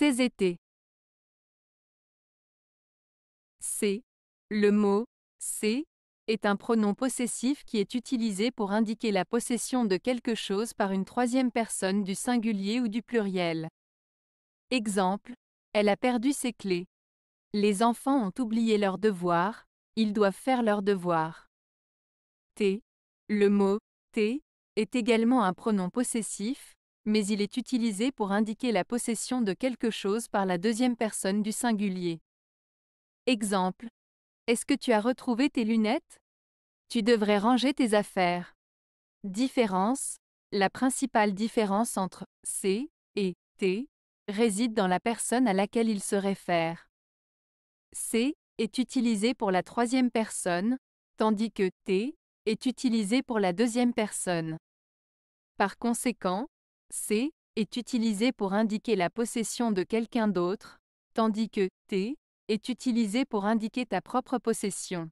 Ces étés. C'est. Le mot C est un pronom possessif qui est utilisé pour indiquer la possession de quelque chose par une troisième personne du singulier ou du pluriel. Exemple, elle a perdu ses clés. Les enfants ont oublié leurs devoirs, ils doivent faire leurs devoirs. T. Le mot T est également un pronom possessif, mais il est utilisé pour indiquer la possession de quelque chose par la deuxième personne du singulier. Exemple. Est-ce que tu as retrouvé tes lunettes Tu devrais ranger tes affaires. Différence. La principale différence entre C et T réside dans la personne à laquelle il se réfère. C est utilisé pour la troisième personne, tandis que T est utilisé pour la deuxième personne. Par conséquent, C est utilisé pour indiquer la possession de quelqu'un d'autre, tandis que T est utilisé pour indiquer ta propre possession.